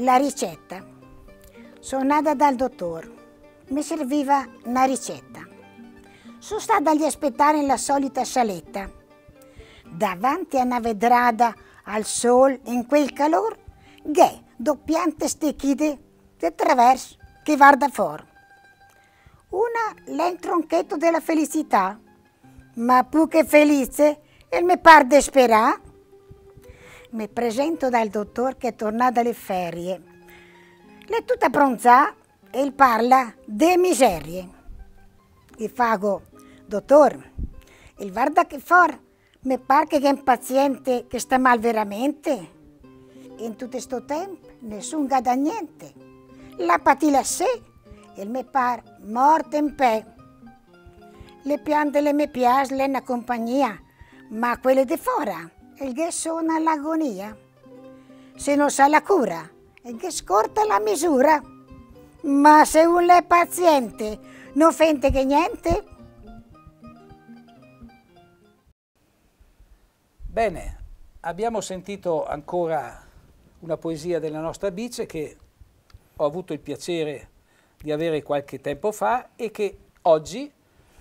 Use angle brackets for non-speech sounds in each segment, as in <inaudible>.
La ricetta. Sono andata dal dottor. Mi serviva una ricetta. Sono stata ad aspettare nella solita saletta. Davanti a una vedrada al sol in quel calor, ghe, doppiante stecchite di traverso che guarda fuori. Una l'è il tronchetto della felicità, ma più che felice, il mi par desperà mi presento dal dottor che è tornato dalle ferie. L'è tutta pronta e il parla de miserie. E fago, dottor, il guarda che for, mi pare che è un paziente che sta mal veramente. In tutto questo tempo nessun gada niente. La patila sé e mi pare par in pe. Le piante le me pias, le una compagnia, ma quelle di fora il che suona l'agonia. Se non sa la cura, il che scorta la misura. Ma se un è paziente, non fente che niente. Bene, abbiamo sentito ancora una poesia della nostra Bice che ho avuto il piacere di avere qualche tempo fa e che oggi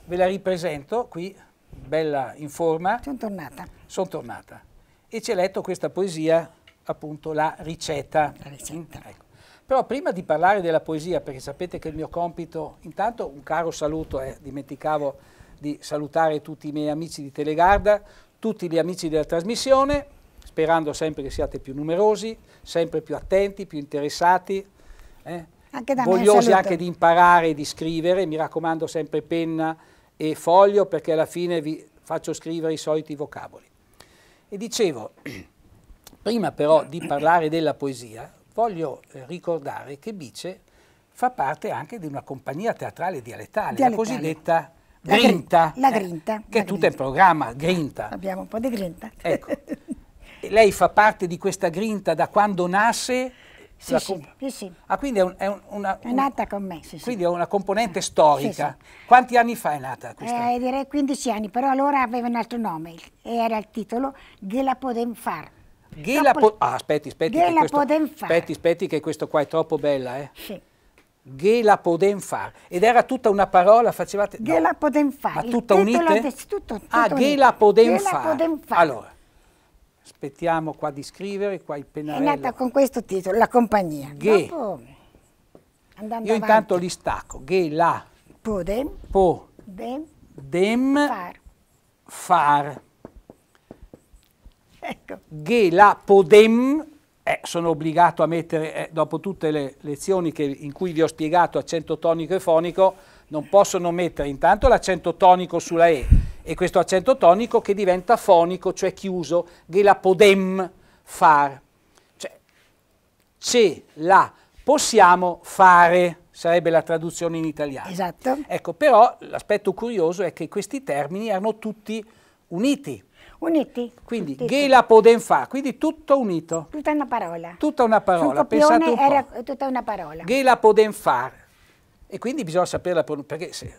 ve la ripresento qui bella in forma. Sono tornata. Sono tornata. E ci ha letto questa poesia, appunto, La ricetta. La ricetta. Ecco. Però prima di parlare della poesia, perché sapete che il mio compito, intanto un caro saluto, eh, dimenticavo di salutare tutti i miei amici di Telegarda, tutti gli amici della trasmissione, sperando sempre che siate più numerosi, sempre più attenti, più interessati, eh, anche vogliosi anche di imparare e di scrivere, mi raccomando sempre penna, e foglio perché alla fine vi faccio scrivere i soliti vocaboli. E dicevo, <clears throat> prima però di parlare della poesia, voglio eh, ricordare che Bice fa parte anche di una compagnia teatrale dialettale, dialettale. la cosiddetta la Grinta. La eh, Grinta. Eh, che la è tutta in programma, Grinta. Abbiamo un po' di Grinta. Ecco. <laughs> Lei fa parte di questa Grinta da quando nasce sì, sì, sì, sì, Ah, quindi è, un, è, un, una, è nata con me, sì, Quindi è una componente storica. Quanti anni fa è nata questa? Eh, direi 15 anni, però allora aveva un altro nome, era il titolo Ghela Podem Far. Ghela po- ah, aspetti, aspetti, Ghela questo, Far. Aspetti, aspetti che questo qua è troppo bella, eh. Sì. Ghela Podem Far. Ed era tutta una parola, facevate... Ghela no. Podem Far. Ma tutta unita? Tutto, tutto, ah, Ghela Podem Far. Allora, Aspettiamo qua di scrivere, qua il pennarello. È nata con questo titolo, la compagnia. Ghe. Dopo, andando Io intanto li stacco. Ghe, la. Podem. Po. Dem. Dem. Far. Far. Ecco. Ghe, la, podem. Eh, sono obbligato a mettere, eh, dopo tutte le lezioni che, in cui vi ho spiegato accento tonico e fonico, non posso non mettere intanto l'accento tonico sulla E e questo accento tonico che diventa fonico, cioè chiuso, la podem far, cioè ce la possiamo fare, sarebbe la traduzione in italiano. Esatto. Ecco, però l'aspetto curioso è che questi termini erano tutti uniti. Uniti. Quindi Gela Podenfa, quindi tutto unito. Tutta una parola. Tutta una parola. Pensate un era tutta una parola. Gela Podenfar. E quindi bisogna saperla pronunciare, perché se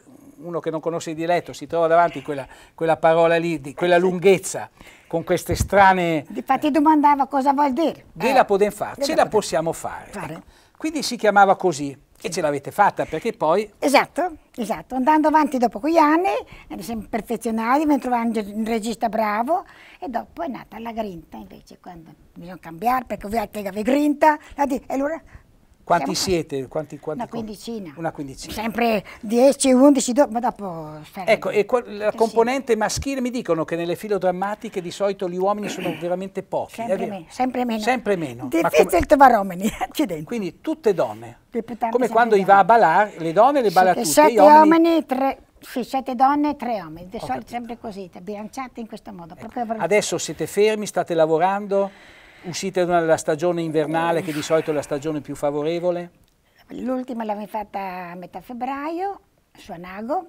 uno che non conosce il dialetto si trova davanti quella, quella parola lì, di quella lunghezza, con queste strane... Infatti domandava cosa vuol dire. Ve eh, la potete fare, ce la possiamo fare. fare. Ecco. Quindi si chiamava così. E ce l'avete fatta perché poi... Esatto, esatto. Andando avanti dopo quegli anni, mi eh, siamo perfezionati, mi trovando un regista bravo e dopo è nata la grinta invece, quando bisogna cambiare perché ovviamente avevi grinta, e allora quanti siamo... siete? Quanti, quanti, una quindicina. Una quindicina. Sempre 10, 11, do... ma dopo... Ecco, e la componente maschile mi dicono che nelle filodrammatiche di solito gli uomini sono <coughs> veramente pochi. Sempre, meno, sempre meno. Sempre meno. Difficile com- trovare uomini, <laughs> accidenti. Quindi tutte donne. Deputante Come quando i va a ballare, le donne le balla tutte, sette uomini... uomini tre... Sì, sette donne e tre uomini, di solito sempre così, bilanciate in questo modo. Ecco. Adesso siete fermi, state lavorando? uscite dalla stagione invernale, che di solito è la stagione più favorevole? L'ultima l'avevo fatta a metà febbraio, su Anago,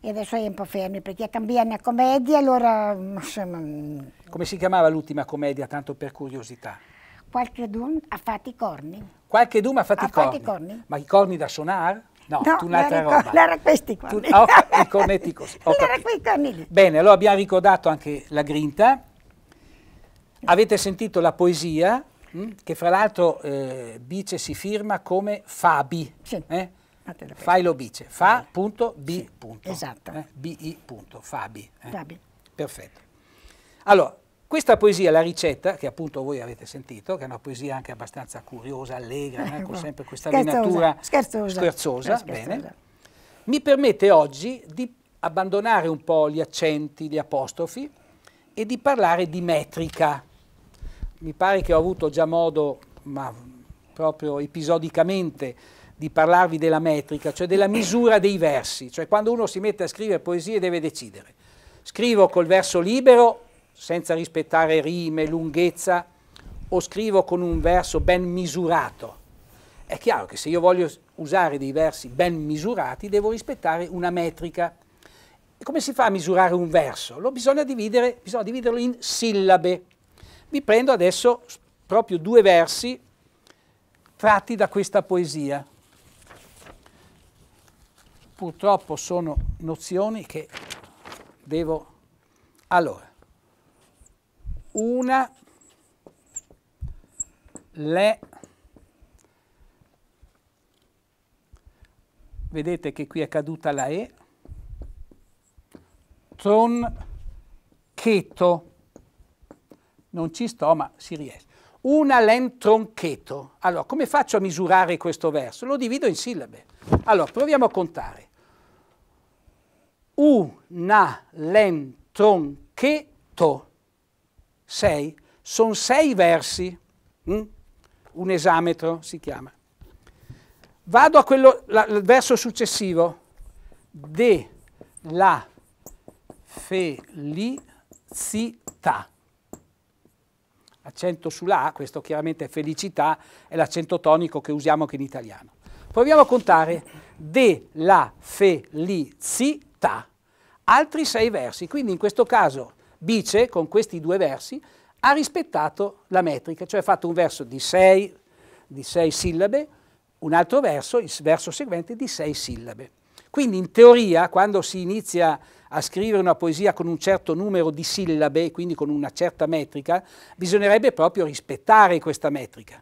e adesso è un po' fermi perché cambia una commedia, allora... Mm. Come si chiamava l'ultima commedia, tanto per curiosità? Qualche dun ha fatto i corni. Qualche dun ha fatto, i, corni. corni? Ma i corni da suonare? No, no tu un'altra roba. Era questi qua. oh, I cornetti così. <laughs> Era Bene, allora abbiamo ricordato anche la grinta Avete sentito la poesia, mh, mm? che fra l'altro eh, Bice si firma come Fabi. Sì. Eh? Ah, Failo Bice, fa punto B sì. punto. Esatto. Eh? B-I punto, Fabi. Eh? Fabi. Perfetto. Allora, questa poesia, La ricetta, che appunto voi avete sentito, che è una poesia anche abbastanza curiosa, allegra, eh, eh con boh. sempre questa scherzosa, scherzosa, scherzosa. Eh, bene, mi permette oggi di abbandonare un po' gli accenti, gli apostrofi e di parlare di metrica mi pare che ho avuto già modo, ma proprio episodicamente, di parlarvi della metrica, cioè della misura dei versi, cioè quando uno si mette a scrivere poesie deve decidere. Scrivo col verso libero, senza rispettare rime, lunghezza, o scrivo con un verso ben misurato. È chiaro che se io voglio usare dei versi ben misurati devo rispettare una metrica. E come si fa a misurare un verso? Lo bisogna dividere, bisogna dividerlo in sillabe. Vi prendo adesso proprio due versi tratti da questa poesia. Purtroppo sono nozioni che devo... Allora, una le... Vedete che qui è caduta la E. Tron cheto non ci sto, ma si riesce. Una len troncheto. Allora, come faccio a misurare questo verso? Lo divido in sillabe. Allora, proviamo a contare. Una len troncheto. Sei. Sono sei versi. Mm? Un esametro si chiama. Vado a quello, la, il verso successivo. De la felicità accento sulla A, questo chiaramente è felicità, è l'accento tonico che usiamo anche in italiano. Proviamo a contare de la felicità, altri sei versi, quindi in questo caso Bice con questi due versi ha rispettato la metrica, cioè ha fatto un verso di sei, di sei sillabe, un altro verso, il verso seguente, di sei sillabe. Quindi in teoria quando si inizia a scrivere una poesia con un certo numero di sillabe, quindi con una certa metrica, bisognerebbe proprio rispettare questa metrica.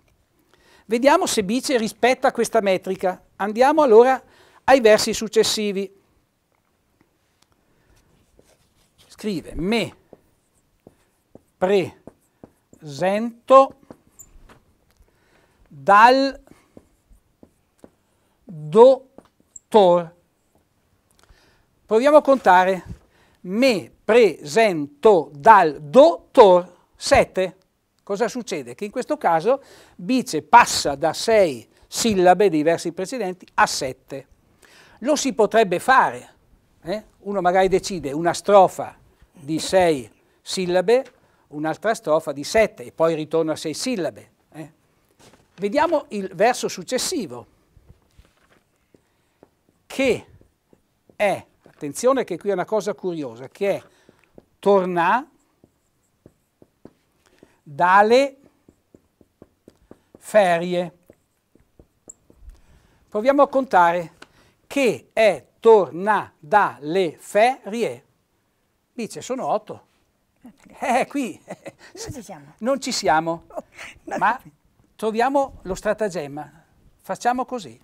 Vediamo se Bice rispetta questa metrica. Andiamo allora ai versi successivi. Scrive me presento dal dottor Proviamo a contare. Me presento dal dottor 7. Cosa succede? Che in questo caso bice passa da 6 sillabe dei versi precedenti a 7. Lo si potrebbe fare. Eh? Uno magari decide una strofa di 6 sillabe, un'altra strofa di 7 e poi ritorna a 6 sillabe. Eh? Vediamo il verso successivo, che è Attenzione che qui è una cosa curiosa, che è torna, dalle ferie. Proviamo a contare che è torna dalle ferie. Dice, sono otto. Eh, eh qui non ci siamo, <laughs> ma troviamo lo stratagemma. Facciamo così.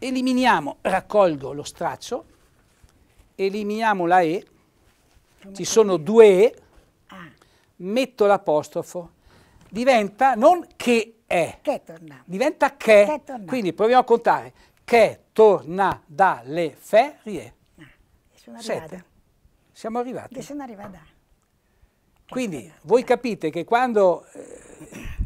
Eliminiamo, raccolgo lo straccio eliminiamo la E, ci sono due E, ah. metto l'apostrofo, diventa non che è, che torna. diventa che, che quindi proviamo a contare, che torna dalle ferie. Ah, Sette. Siamo arrivati. Sono arrivata. Quindi voi capite che quando eh,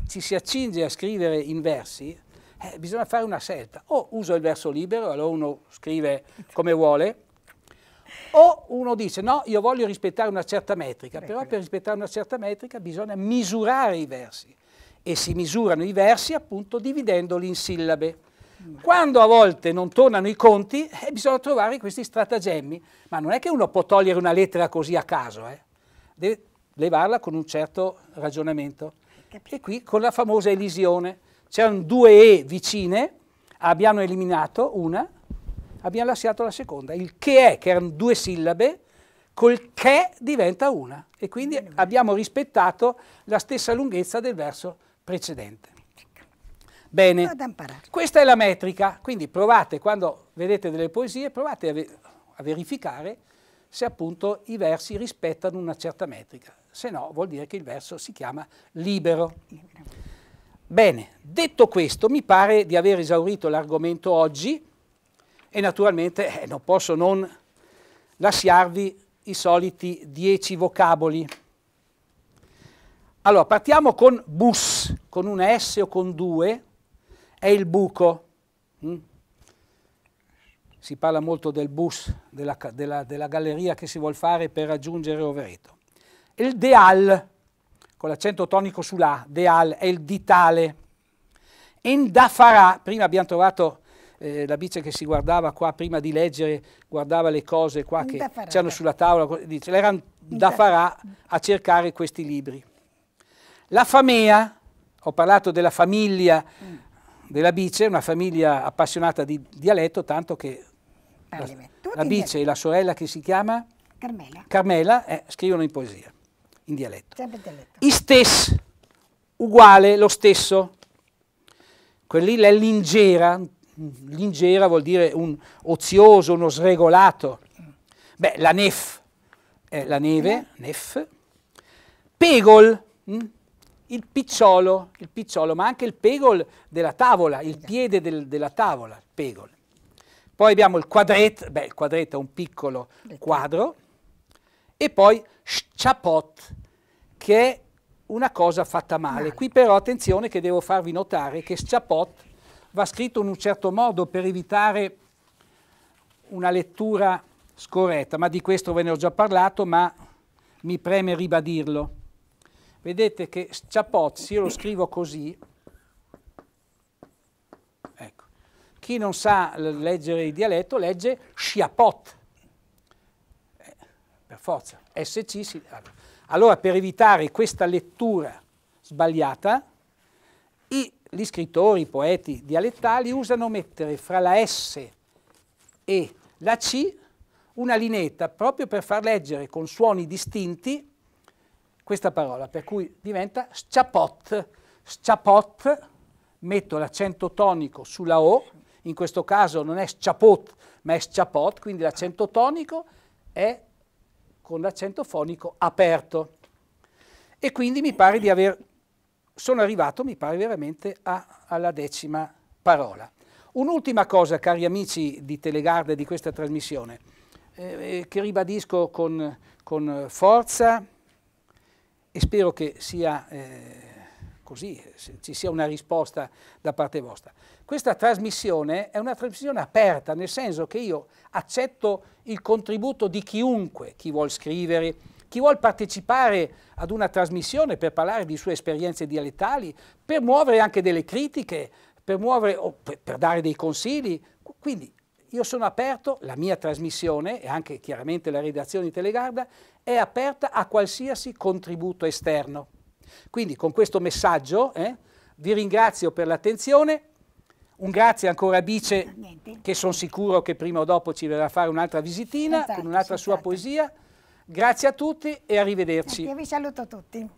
ci si accinge a scrivere in versi, eh, bisogna fare una scelta. O uso il verso libero, allora uno scrive come vuole, o uno dice no, io voglio rispettare una certa metrica, però per rispettare una certa metrica bisogna misurare i versi e si misurano i versi appunto dividendoli in sillabe. Quando a volte non tornano i conti, eh, bisogna trovare questi stratagemmi. Ma non è che uno può togliere una lettera così a caso, eh. deve levarla con un certo ragionamento. E qui con la famosa elisione. C'erano due E vicine, abbiamo eliminato una, abbiamo lasciato la seconda. Il che è, che erano due sillabe, col che diventa una. E quindi abbiamo rispettato la stessa lunghezza del verso precedente. Bene, questa è la metrica, quindi provate, quando vedete delle poesie, provate a, ve a verificare se appunto i versi rispettano una certa metrica, se no vuol dire che il verso si chiama libero. libero. Bene, detto questo, mi pare di aver esaurito l'argomento oggi, e naturalmente eh, non posso non lasciarvi i soliti dieci vocaboli. Allora, partiamo con bus, con un S o con due, è il buco. Mm? Si parla molto del bus, della, della, della galleria che si vuole fare per raggiungere Overeto. Il deal, con l'accento tonico sulla, deal, è il ditale. Endafarà, prima abbiamo trovato eh, la bice che si guardava qua prima di leggere, guardava le cose qua che c'erano sulla tavola, dice, l'erano da farà a cercare questi libri. La famea, ho parlato della famiglia mm. della bice, una famiglia appassionata di dialetto, tanto che la, la bice e la sorella che si chiama Carmela, Carmela eh, scrivono in poesia, in dialetto. Sempre dialetto. Istes, uguale, lo stesso. Quelli è l'ingera, L'ingera vuol dire un ozioso, uno sregolato. Beh, la nef è eh, la neve, nef. Pegol, mm? il picciolo, il picciolo, ma anche il pegol della tavola, il esatto. piede del, della tavola, pegol. Poi abbiamo il quadretto, beh, il quadretto è un piccolo quadro. E poi sciapot, che è una cosa fatta male. Qui però attenzione che devo farvi notare che sciapot va scritto in un certo modo per evitare una lettura scorretta, ma di questo ve ne ho già parlato, ma mi preme ribadirlo. Vedete che Sciapozzi, io lo scrivo così, ecco. chi non sa leggere il dialetto legge Sciapot, eh, per forza, SC si... Allora per evitare questa lettura sbagliata, gli scrittori, i poeti dialettali usano mettere fra la S e la C una linetta proprio per far leggere con suoni distinti questa parola, per cui diventa sciapot. Sciapot, metto l'accento tonico sulla O, in questo caso non è sciapot ma è sciapot, quindi l'accento tonico è con l'accento fonico aperto. E quindi mi pare di aver sono arrivato, mi pare veramente, a, alla decima parola. Un'ultima cosa, cari amici di Telegard e di questa trasmissione, eh, eh, che ribadisco con, con, forza e spero che sia eh, così, ci sia una risposta da parte vostra. Questa trasmissione è una trasmissione aperta, nel senso che io accetto il contributo di chiunque, chi vuol scrivere, chi vuole partecipare ad una trasmissione per parlare di sue esperienze dialettali, per muovere anche delle critiche, per, muovere, o per, per dare dei consigli. Quindi io sono aperto, la mia trasmissione e anche chiaramente la redazione di Telegarda è aperta a qualsiasi contributo esterno. Quindi con questo messaggio eh, vi ringrazio per l'attenzione. Un grazie ancora a Bice, Niente. che sono sicuro che prima o dopo ci verrà a fare un'altra visitina esatto, con un'altra sua poesia. Grazie a tutti e arrivederci. Io vi saluto tutti.